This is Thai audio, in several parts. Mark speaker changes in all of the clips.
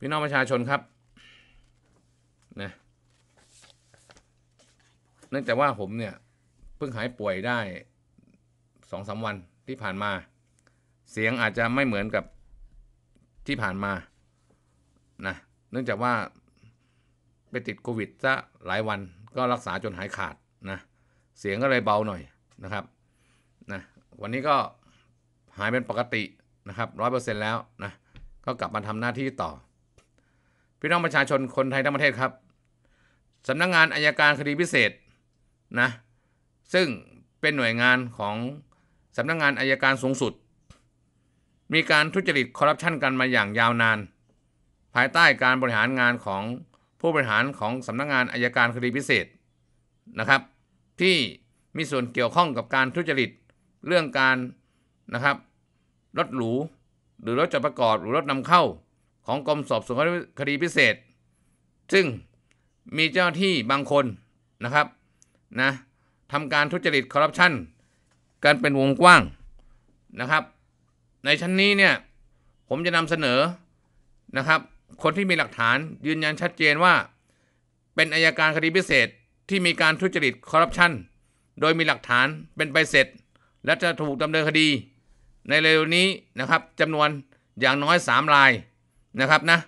Speaker 1: พี่น้องประชาชนครับ นะ เนื่องจากว่าผมเนี่ยเพิ่งหายป่วยได้สองสาวันที่ผ่านมา เสียงอาจจะไม่เหมือนกับที่ผ่านมา นะ เนื่องจากว่าไปติดโควิดซะหลายวันก็รักษาจนหายขาดนะ เสียงก็เลยเบาหน่อยนะครับ นะ วันนี้ก็หายเป็นปกตินะครับร้อยเปอร์เซ็นต์แล้วนะ ก็กลับมาทำหน้าที่ต่อพี่น้องประชาชนคนไทยทั้งประเทศครับสำนักงงานอายการคดีพิเศษนะซึ่งเป็นหน่วยงานของสำนักงงานอายการสูงสุด มีการทุจริตคอร์รัปชันกันมาอย่างยาวนาน ภายใต้การบริหารงานของผู้บริหารของสำนักงงานอายการคดีพิเศษนะครับ ที่มีส่วนเกี่ยวข้องกับการทุจริตเรื่องการนะครับรถหรูหรือรถจดประกอบหรือรถนำเข้าของกรมสอบสวนคดีพิเศษ ซึ่งมีเจ้าที่บางคนนะครับนะทำการทุจริตคอร์รัปชันกันเป็นวงกว้างนะครับ ในชั้นนี้เนี่ยผมจะนำเสนอนะครับคนที่มีหลักฐานยืนยันชัดเจนว่าเป็นอายการคดีพิเศษที่มีการทุจริตคอร์รัปชันโดยมีหลักฐานเป็นไปเสร็จ และจะถูกดำเนินคดี ในเร็วนี้นะครับจำนวนอย่างน้อย3รายนะครับนะ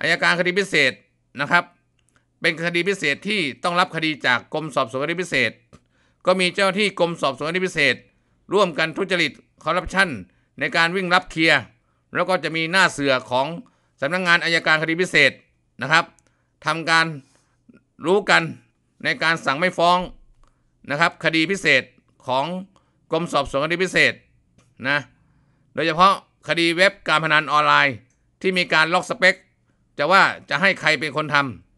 Speaker 1: อายการคดีพิเศษนะครับเป็นคดีพิเศษที่ต้องรับคดีจากกรมสอบสวนคดีพิเศษ ก็มีเจ้าที่กรมสอบสวนคดีพิเศษ ร่วมกันทุจริตคอร์รัปชันในการวิ่งรับเคลียร์ แล้วก็จะมีหน้าเสือของสำนักงงานอายการคดีพิเศษนะครับทำการรู้กันในการสั่งไม่ฟ้องนะครับคดีพิเศษของกรมสอบสวนคดีพิเศษนะโดยเฉพาะคดีเว็บการพนันออนไลน์ที่มีการล็อกสเปค จะว่าจะให้ใครเป็นคนท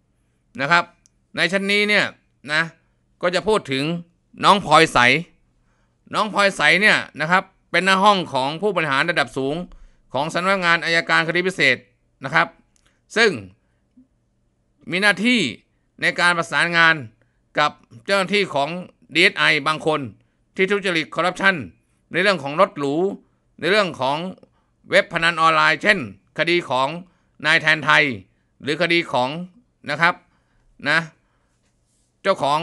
Speaker 1: ำนะครับ ในชั้นนี้เนี่ยนะก็จะพูดถึงน้องพลอยใส น้องพลอยใสเนี่ยนะครับเป็นหน้าห้องของผู้บริหารระดับสูงของสำนักงานอายการคดีพิเศษนะครับ ซึ่งมีหน้าที่ในการประสานงานกับเจ้าหน้าที่ของ DSI บางคนที่ทุจริตคอร์รัปชันในเรื่องของรถหรู ในเรื่องของเว็บพนันออนไลน์ เช่นคดีของนายแทนไทยหรือคดีของนะครับนะเจ้าของ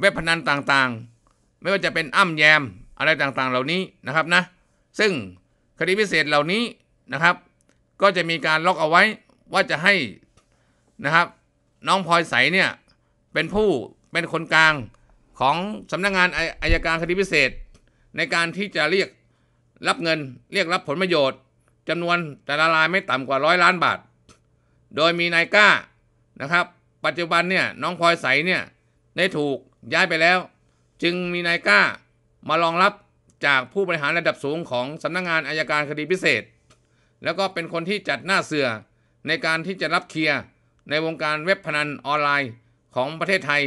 Speaker 1: เว็บพนันต่างๆ ไม่ว่าจะเป็นอ้ำแยมอะไรต่างๆเหล่านี้นะครับนะซึ่งคดีพิเศษเหล่านี้นะครับ ก็จะมีการล็อกเอาไว้ว่าจะให้นะครับน้องพลอยใสเนี่ยเป็นผู้เป็นคนกลางของสำนักงงานอายการคดีพิเศษในการที่จะเรียก รับเงินเรียกรับผลประโยชน์จำนวน แต่ละรายไม่ต่ำกว่าร้อยล้านบาท โดยมีนายก้า นะครับ ปัจจุบันเนี่ยน้องพลอยใสเนี่ยได้ถูกย้ายไปแล้ว จึงมีนายก้ามารองรับจากผู้บริหารระดับสูงของสำนักงงานอายการคดีพิเศษ แล้วก็เป็นคนที่จัดหน้าเสือในการที่จะรับ เคลียร์ ในวงการเว็บพนันออนไลน์ของประเทศไทย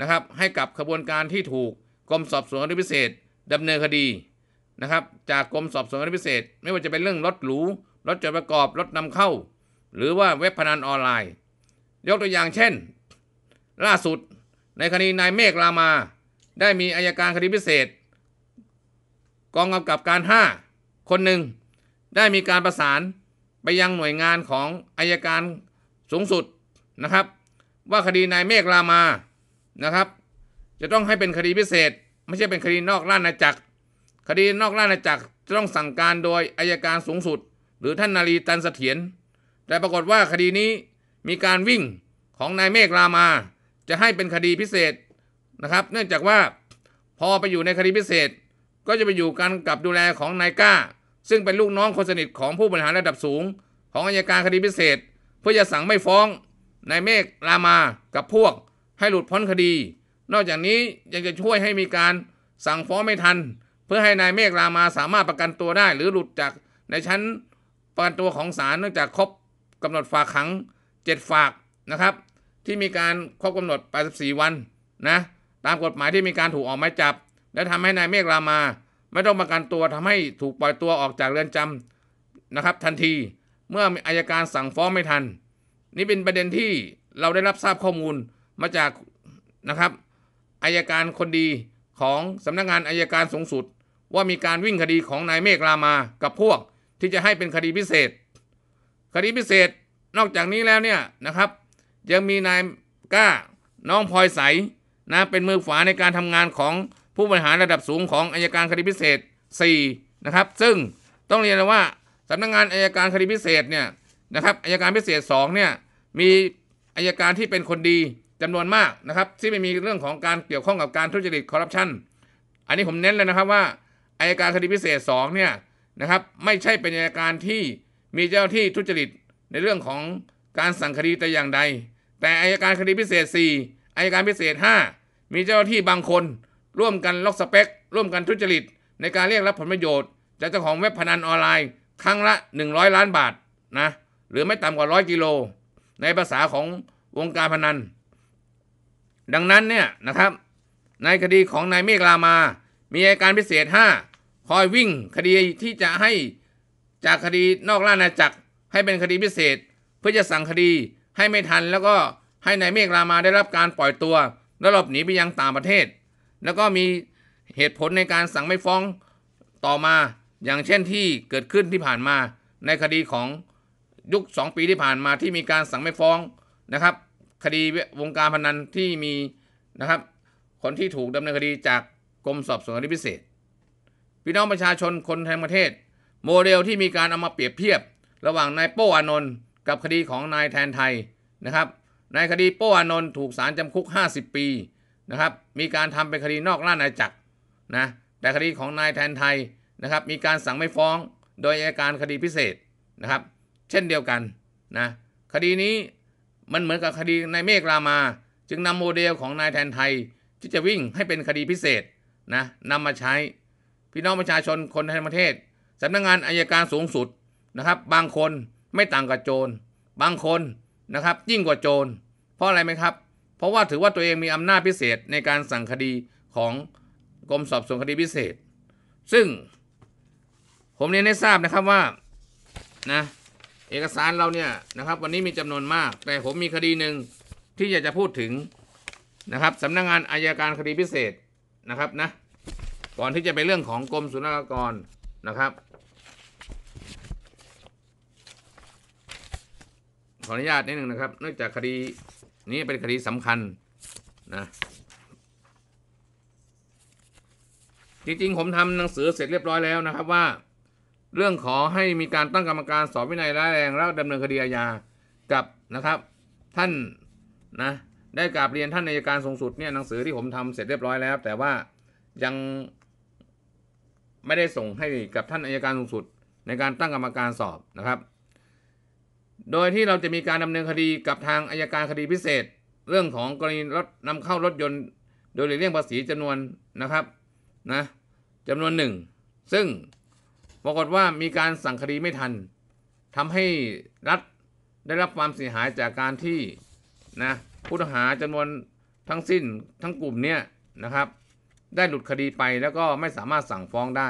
Speaker 1: นะครับให้กับขบวนการที่ถูกกรมสอบสวนคดีพิเศษดำเนินคดีนะครับจากกรมสอบสวนคดีพิเศษไม่ว่าจะเป็นเรื่องรถหรู รถจดประกอบ รถนำเข้า หรือว่าเว็บพนันออนไลน์ ยกตัวอย่างเช่น ล่าสุดในคดีนายเมฆรามา ได้มีอายการคดีพิเศษ กองกำกับการ 5 คนหนึ่งได้มีการประสานไปยังหน่วยงานของอายการสูงสุดนะครับ ว่าคดีนายเมฆรามานะครับ จะต้องให้เป็นคดีพิเศษ ไม่ใช่เป็นคดีนอกราชอาณาจักรคดีนอกราชอาณาจักรจะต้องสั่งการโดยอายการสูงสุด หรือท่านนารีตันเสถียร แต่ปรากฏว่าคดีนี้มีการวิ่งของนายเมฆรามาจะให้เป็นคดีพิเศษนะครับเนื่องจากว่าพอไปอยู่ในคดีพิเศษ ก็จะไปอยู่กันกับดูแลของนายก้า ซึ่งเป็นลูกน้องคนสนิทของผู้บริหารระดับสูงของอายการคดีพิเศษ เพื่อจะสั่งไม่ฟ้องนายเมฆรามากับพวก ให้หลุดพ้นคดี นอกจากนี้ยังจะช่วยให้มีการสั่งฟ้องไม่ทันพื่อให้นายเมฆรามาสามารถประกันตัวได้หรือหลุดจากในชั้นประกันตัวของศาลเนื่องจากครบกำหนดฝากขัง 7 ฝากนะครับที่มีการครบกำหนด84วันนะตามกฎหมายที่มีการถูกออกหมายจับ และทำให้นายเมฆรามา ไม่ต้องประกันตัวทำให้ถูกปล่อยตัวออกจากเรือนจำนะครับ ทันทีเมื่ออายการสั่งฟ้องไม่ทัน นี่เป็นประเด็นที่เราได้รับทราบข้อมูลมาจากนะครับอายการคนดีของสำนักงงานอายการสูงสุดว่ามีการวิ่งคดีของนายเมฆรามากับพวกที่จะให้เป็นคดีพิเศษ คดีพิเศษนอกจากนี้แล้วเนี่ยนะครับ ยังมีนายก้าน้องพลอยใสนะเป็นมือขวาในการทำงานของผู้บริหารระดับสูงของอายการคดีพิเศษ4นะครับซึ่งต้องเรียนว่าสำนักงงานอายการคดีพิเศษเนี่ยนะครับอายการพิเศษ2เนี่ยมีอายการที่เป็นคนดีจำนวนมากนะครับ ที่ไม่มีเรื่องของการเกี่ยวข้องกับการทุจริตคอร์รัปชันอันนี้ผมเน้นเลยนะครับว่าอายการคดีพิเศษ2เนี่ยนะครับไม่ใช่เป็นอายการที่มีเจ้าที่ทุจริตในเรื่องของการสั่งคดีแต่อย่างใด แต่อายการคดีพิเศษ 4อายการพิเศษ 5 มีเจ้าที่บางคน ร่วมกันล็อกสเปกร่วมกันทุจริตในการเรียกรับผลประโยชน์จากเจ้าของเว็บพนันออนไลน์ครั้งละ 100 ล้านบาทนะหรือไม่ต่ำกว่า้อยกิโลในภาษาของวงการพนันดังนั้นเนี่ยนะครับ ในคดีของนายเมฆรามา มีอายการพิเศษ 5คอยวิ่งคดีที่จะให้จากคดีนอกราชอาณาจักรให้เป็นคดีพิเศษ เพื่อจะสั่งคดีให้ไม่ทัน แล้วก็ให้ในายเมฆรามาได้รับการปล่อยตัวแล้วหลบหนีไปยังต่างประเทศ แล้วก็มีเหตุผลในการสั่งไม่ฟ้องต่อมาอย่างเช่นที่เกิดขึ้นที่ผ่านมาในคดีของยุค2ปีที่ผ่านมาที่มีการสั่งไม่ฟ้องนะครับ คดีวงการพนันที่มีนะครับคนที่ถูกดำเนินคดีจากกรมสอบสวนคดีพิเศษพี่น้องประชาชนคนทั้งประเทศ โมเดลที่มีการเอามาเปรียบเทียบ ระหว่างนายโป้อานนท์กับคดีของนายแทนไทยนะครับนายคดีโป้อานนท์ถูกศาลจำคุก 50 ปีนะครับมีการทำเป็นคดีนอกราชอาณาจักรนะแต่คดีของนายแทนไทยนะครับมีการสั่งไม่ฟ้องโดยอัยการคดีพิเศษนะครับ เช่นเดียวกันนะคดีนี้มันเหมือนกับคดีนายเมฆรามา จึงนำโมเดลของนายแทนไทย ที่จะวิ่งให้เป็นคดีพิเศษนะนำมาใช้พี่น้องประชาชน คนในประเทศสำนักงงานอายการสูงสุดนะครับ บางคนไม่ต่างกับโจร บางคนนะครับ ยิ่งกว่าโจรเพราะอะไรไหมครับ เพราะว่าถือว่าตัวเองมีอำนาจพิเศษในการสั่งคดีของกรมสอบสวนคดีพิเศษ ซึ่งผมเรียนให้ทราบนะครับว่านะเอกสารเราเนี่ยนะครับ วันนี้มีจำนวนมากแต่ผมมีคดีหนึ่งที่อยากจะพูดถึงนะครับสำนักงงานอายการคดีพิเศษนะครับนะก่อนที่จะไปเรื่องของกรมศุลกากรนะครับ ขออนุญาตนิดหนึ่งนะครับเนื่องจากคดีนี้เป็นคดีสำคัญนะจริงๆ ผมทำหนังสือเสร็จเรียบร้อยแล้วนะครับ ว่าเรื่องขอให้มีการตั้งกรรมการสอบวินัยร้ายแรงแล้วดำเนินคดีอาญากับนะครับ ท่านนะได้กราบเรียนท่านนายการสูงสุดเนี่ยหนังสือที่ผมทำเสร็จเรียบร้อยแล้ว แต่ว่ายังไม่ได้ส่งให้กับท่านอายการสูงสุดในการตั้งกรรมการสอบนะครับ โดยที่เราจะมีการดำเนินคดีกับทางอายการคดีพิเศษ เรื่องของกรณีรถนำเข้ารถยนต์โดยเรี่ยงภาษีจำนวนนะครับนะจำนวนหนึ่งซึ่งปรากฏว่ามีการสั่งคดีไม่ทัน ทำให้รัฐได้รับความเสียหายจากการที่นะผู้ต้องหาจำนวนทั้งสิ้นทั้งกลุ่มเนี่ยนะครับได้หลุดคดีไปแล้วก็ไม่สามารถสั่งฟ้องได้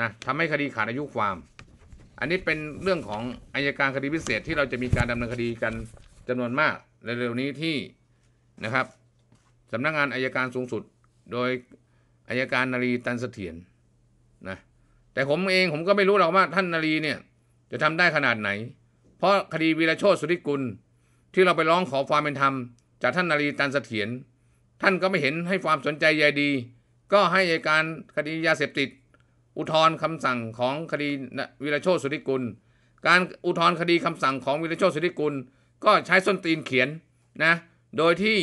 Speaker 1: นะทำให้คดีขาดอายุความ อันนี้เป็นเรื่องของอายการคดีพิเศษที่เราจะมีการดำเนินคดีกันจำนวนมากเร็วๆนี้ที่นะครับสำนักงงานอายการสูงสุดโดยอายการนารีตันเสถียรนนะแต่ผมเองผมก็ไม่รู้หรอกว่าท่านนารีเนี่ยจะทำได้ขนาดไหน เพราะคดีวีรโชติสุริกุล ที่เราไปร้องขอความเป็นธรรม จากท่านนารีตันเสถียรท่านก็ไม่เห็นให้ความสนใจใยดี ก็ให้อัยการคดียาเสพติด อุทธรคำสั่งของคดีวิรโชสุริกุล การอุทธรคดีคำสั่งของ วิรโชสุริกุล ก็ใช้ส้นตีนเขียนนะ โดยที่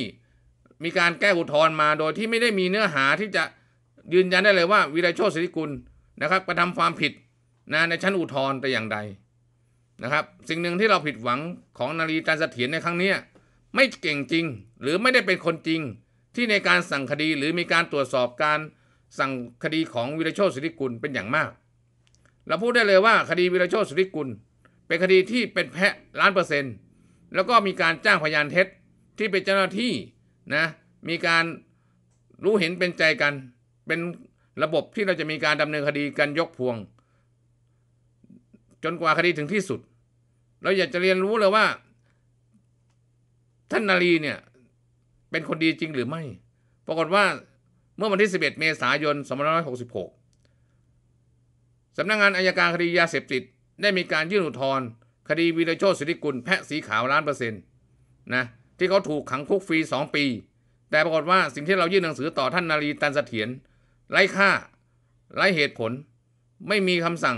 Speaker 1: มีการแก้อุทธรมา โดยที่ไม่ได้มีเนื้อหาที่จะยืนยันได้เลยว่า วิรโชสุริกุลนะครับกระทำความผิดนะในชั้นอุทธรแต่อย่างใดนะครับ สิ่งหนึ่งที่เราผิดหวังของนารีจันเสถียรในครั้งนี้ไม่เก่งจริงหรือไม่ได้เป็นคนจริงที่ในการสั่งคดีหรือมีการตรวจสอบการสั่งคดีของวิรโชตสุริกุลเป็นอย่างมาก เราพูดได้เลยว่าคดีวิรโชตสุริกุล เป็นคดีที่เป็นแพะล้านเปอร์เซ็นต์แล้วก็มีการจ้างพยานเท็จ ที่เป็นเจ้าหน้าที่นะมีการรู้เห็นเป็นใจกันเป็นระบบที่เราจะมีการดำเนินคดีกันยกพวง จนกว่าคดีถึงที่สุด เราอยากจะเรียนรู้เลยว่าท่านนารีเนี่ยเป็นคนดีจริงหรือไม่ ปรากฏว่าเมื่อวันที่ 11 เมษายน2566 สำนักงงานอายการคดียาเสพติด ได้มีการยื่นอุทธรณ์คดีวีรโชติสุริกุลแพะสีขาวล้านเปอร์เซ็นต์นะที่เขาถูกขังคุกฟรี2 ปี แต่ปรากฏว่าสิ่งที่เรายื่นหนังสือต่อท่านนารีตันสเสถียรไร้ค่าไร้เหตุผลไม่มีคำสั่ง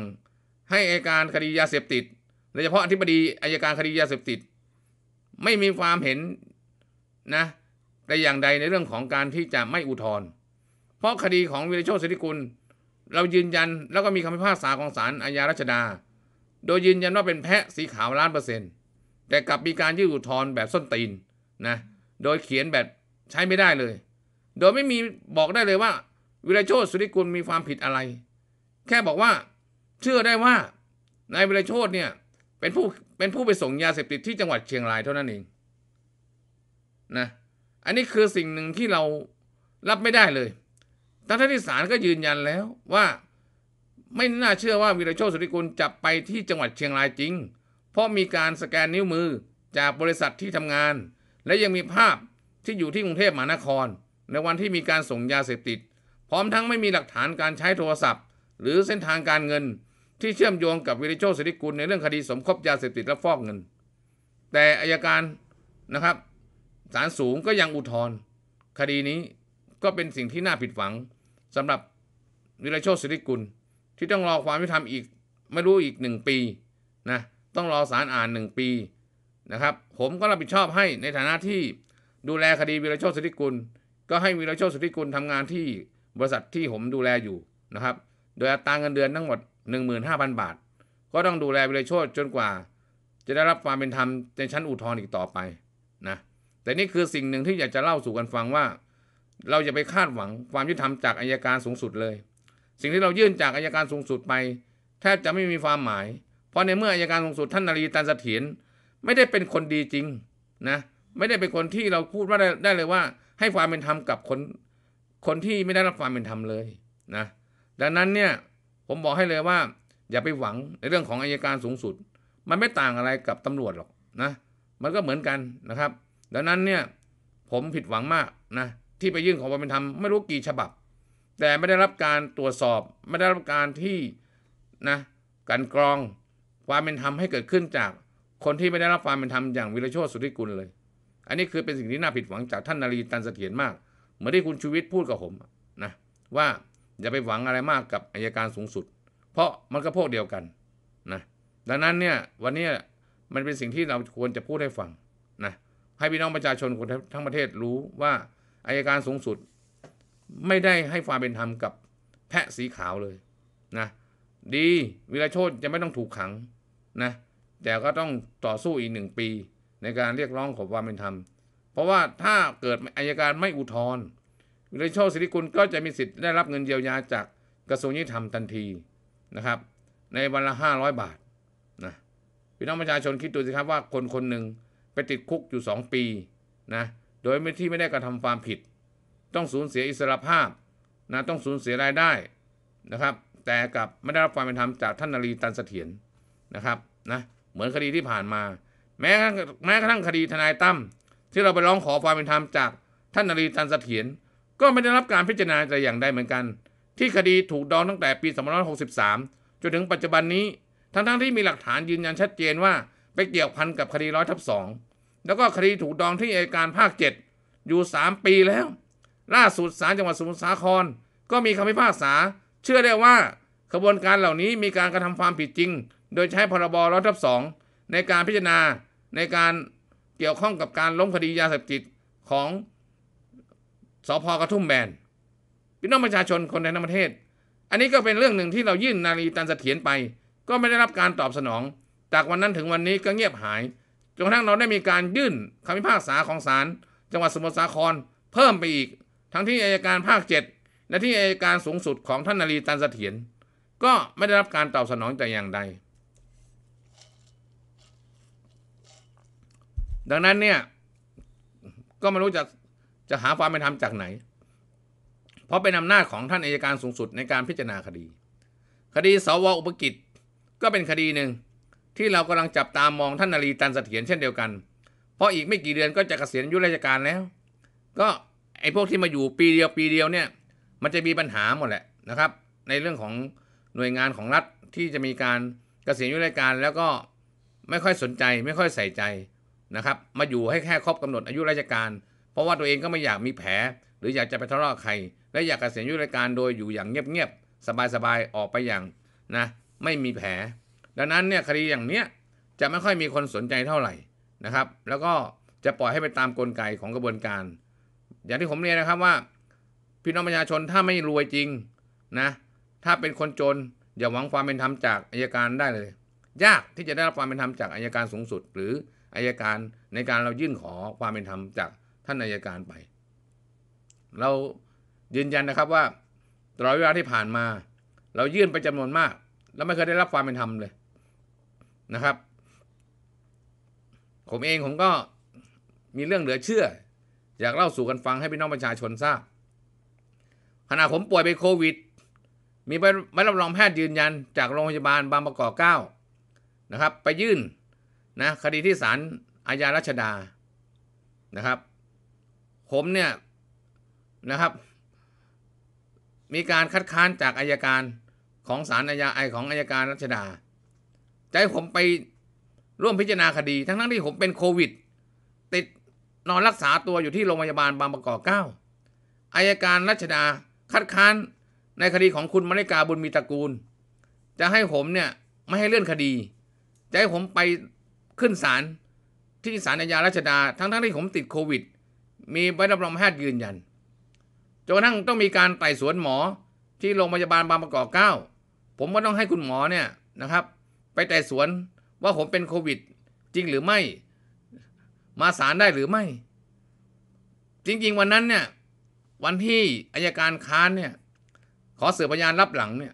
Speaker 1: ให้อายการคดียาเสพติดโดยเฉพาะอธิบดีอายการคดียาเสพติด ไม่มีความเห็นนะแต่อย่างใดในเรื่องของการที่จะไม่อุทธรณ์เพราะคดีของวิริโชติสิริกุล เรายืนยันแล้วก็มีคำพิพากษาของศาลอาญารัชดา โดยยืนยันว่าเป็นแพะสีขาวล้านเปอร์เซ็นต์แต่กลับมีการยื่นอุทธรณ์แบบส้นตีนนะ โดยเขียนแบบใช้ไม่ได้เลย โดยไม่มีบอกได้เลยว่า วิริโชติสุริกุลมีความผิดอะไร แค่บอกว่า เชื่อได้ว่านายวิริโชติเนี่ยเป็นผู้เป็นผู้ไปส่งยาเสพติดที่จังหวัดเชียงรายเท่านั้นเอง นะอันนี้คือสิ่งหนึ่งที่เรารับไม่ได้เลยทั้งที่ศาลก็ยืนยันแล้วว่า ไม่น่าเชื่อว่าวีรโชคสุริกุลจะไปที่จังหวัดเชียงรายจริง เพราะมีการสแกนนิ้วมือจากบริษัทที่ทำงาน และยังมีภาพที่อยู่ที่กรุงเทพมหานคร ในวันที่มีการส่งยาเสพติด พร้อมทั้งไม่มีหลักฐานการใช้โทรศัพท์ หรือเส้นทางการเงิน ที่เชื่อมโยงกับวิริโชสุริกุล ในเรื่องคดีสมคบยาเสพติดและฟอกเงิน แต่อายการนะครับศาลสูงก็ยังอุทธรณ์คดีนี้ก็เป็นสิ่งที่น่าผิดหวัง สำหรับวิรโชติสิริกุล ที่ต้องรอความยุติธรรมอีกไม่รู้อีกหนึ่งปีนะต้องรอศาลอ่านหนึ่งปีนะครับ ผมก็รับผิดชอบให้ในฐานะที่ดูแลคดีวิรโชติสิริกุล ก็ให้วิรโชติสิริกุลทำงานที่บริษัทที่ผมดูแลอยู่นะครับโดยอัตราเงินเดือนทั้งหมด15,000บาท ก็ต้องดูแลวิรโชติจนกว่า จะได้รับความเป็นธรรมในชั้นอุทธรณ์อีกต่อไปนะแต่นี่คือสิ่งหนึ่งที่อยากจะเล่าสู่กันฟังว่า เราอย่าไปคาดหวังความยุติธรรมจากอายการสูงสุดเลย สิ่งที่เรายื่นจากอายการสูงสุดไปแทบจะไม่มีความหมาย เพราะในเมื่ออายการสูงสุดท่านนารีตันเสถียรไม่ได้เป็นคนดีจริงนะ ไม่ได้เป็นคนที่เราพูดว่าได้เลยว่า ให้ความเป็นธรรมกับคนคนที่ไม่ได้รับความเป็นธรรมเลยนะ ดังนั้นเนี่ยผมบอกให้เลยว่า อย่าไปหวังในเรื่องของอายการสูงสุด มันไม่ต่างอะไรกับตำรวจหรอกนะ มันก็เหมือนกันนะครับดังนั้นเนี่ยผมผิดหวังมากนะ ที่ไปยื่นขอความเป็นธรรม ไม่รู้กี่ฉบับ แต่ไม่ได้รับการตรวจสอบ ไม่ได้รับการที่นะการกรองความเป็นธรรมให้เกิดขึ้นจาก คนที่ไม่ได้รับความเป็นธรรมอย่างวิรโชตสุธิกุลเลย อันนี้คือเป็นสิ่งที่น่าผิดหวังจากท่านนารีตันเสถียรมากเหมือนที่คุณชูวิทย์พูดกับผมนะว่าอย่าไปหวังอะไรมากกับอายการสูงสุด เพราะมันก็พวกเดียวกันนะดังนั้นเนี่ยวันนี้มันเป็นสิ่งที่เราควรจะพูดให้ฟังนะให้พี่น้องประชาชนคนทั้งประเทศรู้ว่าอายการสูงสุดไม่ได้ให้ความเป็นธรรมกับแพะสีขาวเลยนะดีวิรโชดจะไม่ต้องถูกขังนะแต่ก็ต้องต่อสู้อีกหนึ่งปี ในการเรียกร้องขอความเป็นธรรม เพราะว่าถ้าเกิดอายการไม่อุทธรณ์วิรโชดศิริกุลก็จะมีสิทธิ์ได้รับเงินเยียวยาจากกระทรวงยุติธรรมทันทีนะครับ ในวันละห้าร้อยบาทนะพี่น้องประชาชนคิดดูสิครับว่าคนคนหนึ่งไปติดคุกอยู่ 2 ปีนะ โดยไม่ที่ไม่ได้กระทำความผิด ต้องสูญเสียอิสรภาพนะต้องสูญเสียรายได้นะครับ แต่กับไม่ได้รับความเป็นธรรมจากท่านนารีตันเสถียรนะครับนะ เหมือนคดีที่ผ่านมา แม้แม้กระทั่งคดีทนายตั้มที่เราไปร้องขอความเป็นธรรมจากท่านนารีตันเสถียร ก็ไม่ได้รับการพิจารณาแต่อย่างใดเหมือนกัน ที่คดีถูกดองตั้งแต่ปี2563จนถึงปัจจุบันนี้ ทั้งๆที่มีหลักฐานยืนยันชัดเจนว่าไปเกี่ยวพันกับคดีร้อยทับสองแล้วก็คดีถูกดองที่อัยการภาค 7 อยู่ 3 ปีแล้ว ล่าสุดศาลจังหวัดสมุทรสาคร ก็มีคำพิพากษา เชื่อได้ว่าขบวนการเหล่านี้มีการกระทำความผิดจริง โดยใช้พรบร้อยทับสองในการพิจารณาในการเกี่ยวข้องกับการล้มคดียาเสพติดของสพกระทุ่มแบนพี่น้องประชาชนคนในทั้งประเทศ อันนี้ก็เป็นเรื่องหนึ่งที่เรายื่นนาลีตันเสถียรไป ก็ไม่ได้รับการตอบสนอง จากวันนั้นถึงวันนี้ก็เงียบหายจนกระทั่งเราได้มีการยื่นคำพิพากษาของศาลจังหวัดสมุทรสาครเพิ่มไปอีก ทั้งที่อายการภาค 7 และที่อายการสูงสุดของท่านนารีตันเสถียรก็ไม่ได้รับการตอบสนองแต่อย่างใด ดังนั้นเนี่ยก็ไม่รู้จะจะหาความเป็นธรรมจากไหน เพราะเป็นอำนาจของท่านอายการสูงสุดในการพิจารณาคดี คดีสวอุปกิจก็เป็นคดีหนึ่งที่เรากำลังจับตามองท่านนารีตันเสถียรเช่นเดียวกัน เพราะอีกไม่กี่เดือนก็จะเกษียณอายุราชการแล้ว ก็ไอ้พวกที่มาอยู่ปีเดียวปีเดียวเนี่ย มันจะมีปัญหาหมดแหละนะครับ ในเรื่องของหน่วยงานของรัฐที่จะมีการเกษียณอายุราชการแล้วก็ไม่ค่อยสนใจไม่ค่อยใส่ใจนะครับ มาอยู่ให้แค่ครบกำหนดอายุราชการ เพราะว่าตัวเองก็ไม่อยากมีแผล หรืออยากจะไปทะเลาะใครและอยากเกษียณอายุราชการโดยอยู่อย่างเงียบๆสบายๆออกไปอย่างนะไม่มีแผลดังนั้นเนี่ยคดีอย่างเนี้ยจะไม่ค่อยมีคนสนใจเท่าไหร่นะครับ แล้วก็จะปล่อยให้ไปตามกลไกของกระบวนการ อย่างที่ผมเรียนนะครับว่าพี่น้องประชาชนถ้าไม่รวยจริงนะถ้าเป็นคนจนอย่าหวังความเป็นธรรมจากอายการได้เลย ยากที่จะได้รับความเป็นธรรมจากอายการสูงสุด หรืออายการในการเรายื่นขอความเป็นธรรมจากท่านอายการไป เรายืนยันนะครับว่าตลอดเวลาที่ผ่านมา เรายื่นไปจำนวนมาก แล้วไม่เคยได้รับความเป็นธรรมเลยนะครับผมเองผมก็มีเรื่องเหลือเชื่อ อยากเล่าสู่กันฟังให้พี่น้องประชาชนทราบขณะผมป่วยไปโควิด มีใบรับรองแพทย์ยืนยันจากโรงพยาบาลบางประกอบเก้านะครับไปยื่นนะคดีที่ศาลอาญารัชดานะครับผมเนี่ยนะครับ มีการคัดค้านจากอายการของศาลอาญาไอของอายการรัชดาจะให้ผมไป ร่วมพิจารณาคดี ทั้งทั้งที่ผมเป็นโควิด ติดนอนรักษาตัวอยู่ที่โรงพยาบาลบางประกอบเก้าอายการรัชดาคัดค้านในคดีของคุณมริกาบุญมีตระกูล จะให้ผมเนี่ยไม่ให้เลื่อนคดีจะให้ผมไปขึ้นศาลที่ศาลอาญารัชดาทั้ง้ทที่ผมติดโควิดมีใบรับรองแพทย์ยืนยันจนกระทั่งต้องมีการไต่สวนหมอที่โรงพยาบาลบางประกอบเก้าผมก็ต้องให้คุณหมอเนี่ยนะครับไปแต่สวนว่าผมเป็นโควิด จริงหรือไม่มาศาลได้หรือไม่ จริงๆ วันนั้นเนี่ยวันที่อายการค้านเนี่ยขอสืบพยานรับหลังเนี่ย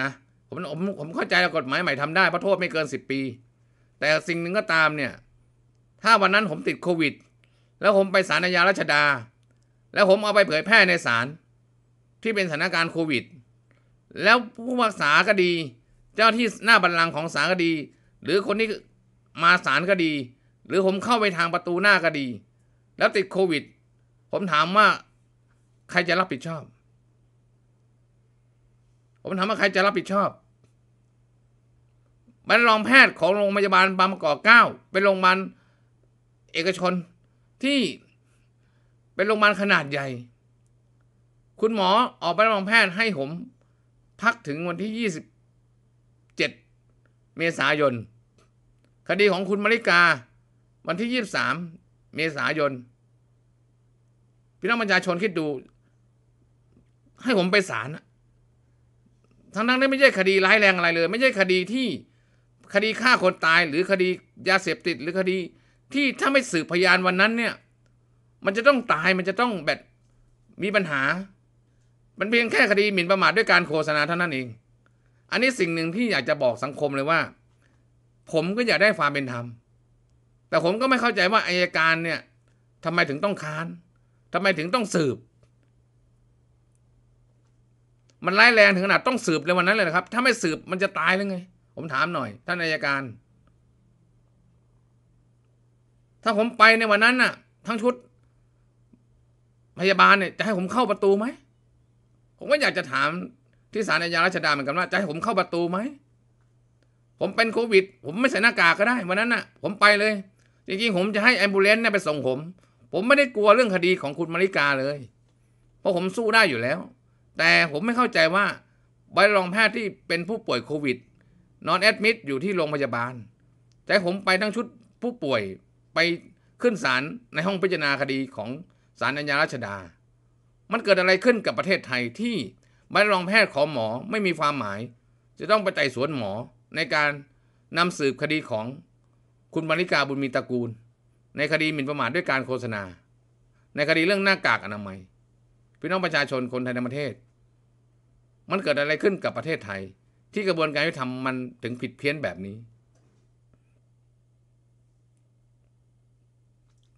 Speaker 1: นะผมผมผมเข้าใจกฎหมายใหม่ทำได้เพราะโทษไม่เกินสิบปี แต่สิ่งหนึ่งก็ตามเนี่ย ถ้าวันนั้นผมติดโควิด แล้วผมไปศาลอาญารัชดา แล้วผมเอาไปเผยแพร่ในศาลที่เป็นสถานการณ์โควิด แล้วผู้พักษาก็ดีเจ้าที่หน้าบันลังของศาลก็ดี หรือคนที่มาศาลก็ดี หรือผมเข้าไปทางประตูหน้าก็ดีแล้วติดโควิด ผมถามว่าใครจะรับผิดชอบ ผมถามว่าใครจะรับผิดชอบบรรลองแพทย์ของโรงพยาบาลบางประกอบเก้าเป็นโรงพยาบาลเอกชนที่เป็นโรงพยาบาลขนาดใหญ่ คุณหมอออกบรับรองแพทย์ให้ผมพักถึงวันที่ยี่สิบ7เมษายนคดีของคุณมริกา วันที่ 23 เมษายน พี่น้องประชาชนคิดดูให้ผมไปศาลทั้งนั้นไม่ใช่คดีร้ายแรงอะไรเลย ไม่ใช่คดีที่คดีฆ่าคนตายหรือคดียาเสพติดหรือคดีที่ถ้าไม่สืบพยานวันนั้นเนี่ย มันจะต้องตายมันจะต้องแบบมีปัญหา มันเพียงแค่คดีหมิ่นประมาทด้วยการโฆษณาเท่านั้นเองอันนี้สิ่งหนึ่งที่อยากจะบอกสังคมเลยว่า ผมก็อยากได้ความเป็นธรรม แต่ผมก็ไม่เข้าใจว่าอายการเนี่ยทำไมถึงต้องค้านทำไมถึงต้องสืบ มันร้ายแรงถึงขนาดต้องสืบเลยวันนั้นเลยนะครับ ถ้าไม่สืบมันจะตายหรือไง ผมถามหน่อย ท่านอายการ ถ้าผมไปในวันนั้นน่ะ ทั้งชุด พยาบาลเนี่ยจะให้ผมเข้าประตูไหมผมก็อยากจะถามที่ศาลอาญารัชดาเหมือนกันว่าจะให้ผมเข้าประตูไหม ผมเป็นโควิด ผมไม่ใส่หน้ากากก็ได้ วันนั้นน่ะ ผมไปเลย จริงๆผมจะให้แอมบูเลนต์ไปส่งผม ผมไม่ได้กลัวเรื่องคดีของคุณมาริกาเลย เพราะผมสู้ได้อยู่แล้ว แต่ผมไม่เข้าใจว่าใบรองแพทย์ที่เป็นผู้ป่วยโควิดนอนแอดมิดอยู่ที่โรงพยาบาล แต่ผมไปทั้งชุดผู้ป่วยไปขึ้นศาลในห้องพิจารณาคดีของศาลอาญารัชดามันเกิดอะไรขึ้นกับประเทศไทยที่ใบรบรองแพทย์ของหมอไม่มีความหมาย จะต้องไปไต่สวนหมอในการนำสืบคดีของคุณมาริกาบุญมีตระกูล ในคดีหมิ่นประมาทด้วยการโฆษณา ในคดีเรื่องหน้ากากอนามัยพี่น้องประชาชนคนไทยในประเทศ มันเกิดอะไรขึ้นกับประเทศไทย ที่กระบวนการยุติธรรมมันถึงผิดเพี้ยนแบบนี้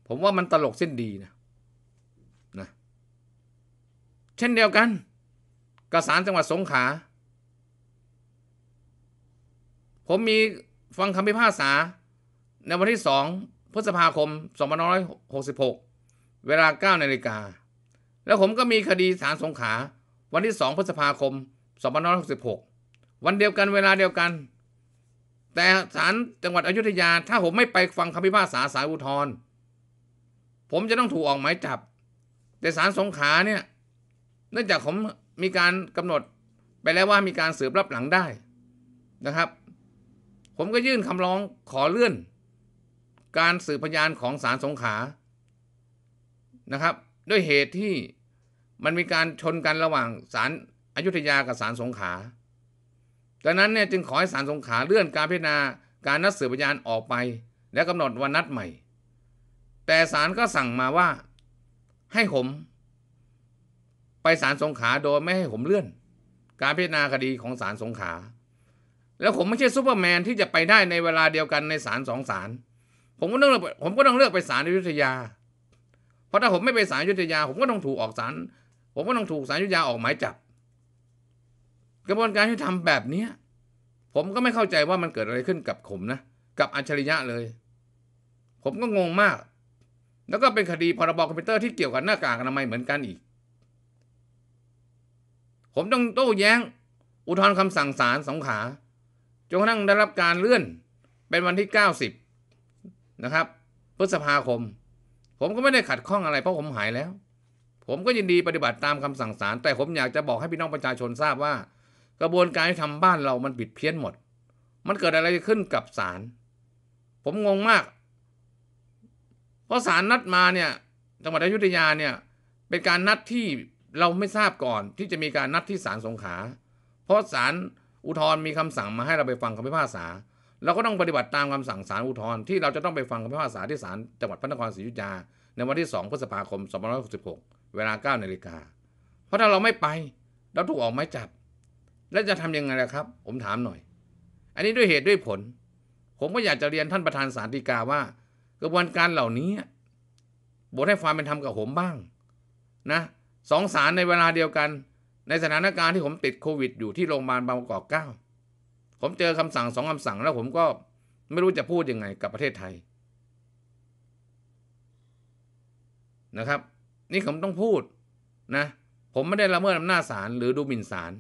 Speaker 1: ผมว่ามันตลกเส้นดีนะนะเช่นเดียวกันกสารจังหวัดสงขลาผมมีฟังคำพิพากษาในวันที่ 2พฤษภาคม2566 เวลา9นาฬิกา แล้วผมก็มีคดีศาลสงขา วันที่ 2พฤษภาคม2566 วันเดียวกันเวลาเดียวกัน แต่ศาลจังหวัดอยุธยา ถ้าผมไม่ไปฟังคำพิพากษาสารอุทธรผมจะต้องถูกออกหมายจับ แต่ศาลสงขาเนี่ยเนื่องจากผมมีการกำหนดไปแล้วว่า มีการสืบรับหลังได้นะครับ ผมก็ยื่นคำร้องขอเลื่อน การสืบพยานของศาลสงขานะครับ ด้วยเหตุที่มันมีการชนกันระหว่างศาลอายุทยากับศาลสงขาดังนั้นเนี่ยจึงขอให้ศาลสงขาเลื่อนการพิจารณา การนัดสืบพยานออกไป และกำหนดวันนัดใหม่ แต่ศาลก็สั่งมาว่า ให้ผมไปศาลสงขาโดยไม่ให้ผมเลื่อน การพิจารณาคดีของศาลสงขาแล้วผมไม่ใช่ซูเปอร์แมนที่จะไปได้ในเวลาเดียวกันในศาลสองศาลผมก็ต้อง ผมก็ต้องเลือกไปศาลอยุธยา เพราะถ้าผมไม่ไปศาลอยุธยาผมก็ต้องถูกออกศาลผมก็ต้องถูกศาลอยุธยาออกหมายจับกระบวนการที่ทำแบบเนี้ยผมก็ไม่เข้าใจว่ามันเกิดอะไรขึ้นกับผมนะ กับอัจฉริยะเลย ผมก็งงมาก แล้วก็เป็นคดีพรบคอมพิวเตอร์ที่เกี่ยวกับหน้ากากอนามัยเหมือนกันอีกผมต้องโต้แย้งอุทธรณ์คำสั่งศาลสองขาจนกระทั่งได้รับการเลื่อนเป็นวันที่ 90 นะครับ พฤษภาคม ผมก็ไม่ได้ขัดข้องอะไรเพราะผมหายแล้ว ผมก็ยินดีปฏิบัติตามคำสั่งศาลแต่ผมอยากจะบอกให้พี่น้องประชาชนทราบว่า กระบวนการทำบ้านเรามันผิดเพี้ยนหมด มันเกิดอะไรขึ้นกับศาลผมงงมาก เพราะศาลนัดมาเนี่ยจังหวัดอยุธยาเนี่ยเป็นการนัดที่เราไม่ทราบก่อนที่จะมีการนัดที่ศาลสงขา เพราะศาลอุทธรณ์มีคำสั่งมาให้เราไปฟังคำพิพากษา เราก็ต้องปฏิบัติตามคำสั่งศาลอุทธรณ์ที่เราจะต้องไปฟังคำพิพากษาที่ศาลจังหวัดพระนครศรีอยุธยาในวันที่2พฤษภาคม2566เวลา9นาฬิกา เพราะถ้าเราไม่ไปเราถูกออกหมายจับแล้วจะทํำยังไงล่ะครับ ผมถามหน่อย อันนี้ด้วยเหตุด้วยผล ผมก็อยากจะเรียนท่านประธานศาลฎีกาว่า กระบวนการเหล่านี้บทให้ความเป็นธรรมกับผมบ้าง นะสองสารในเวลาเดียวกัน ในสถานการณ์ที่ผมติดโควิดอยู่ที่โรงพยาบาลบางกอกเก้าผมเจอคำสั่งสองคำสั่งแล้วผมก็ไม่รู้จะพูดยังไงกับประเทศไทย นะครับ นี่ผมต้องพูดนะ ผมไม่ได้ละเมิดอำนาจศาลหรือดูหมิ่นศาล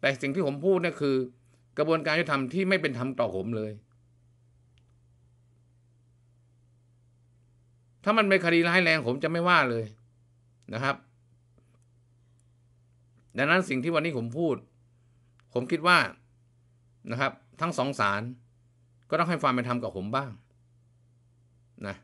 Speaker 1: แต่สิ่งที่ผมพูดนี่คือ กระบวนการยุติธรรมที่ไม่เป็นธรรมต่อผมเลย ถ้ามันเป็นคดีร้ายแรงผมจะไม่ว่าเลยนะครับดังนั้นสิ่งที่วันนี้ผมพูด ผมคิดว่านะครับ ทั้งสองสารก็ต้องให้ความเป็นธรรมกับผมบ้าง นะ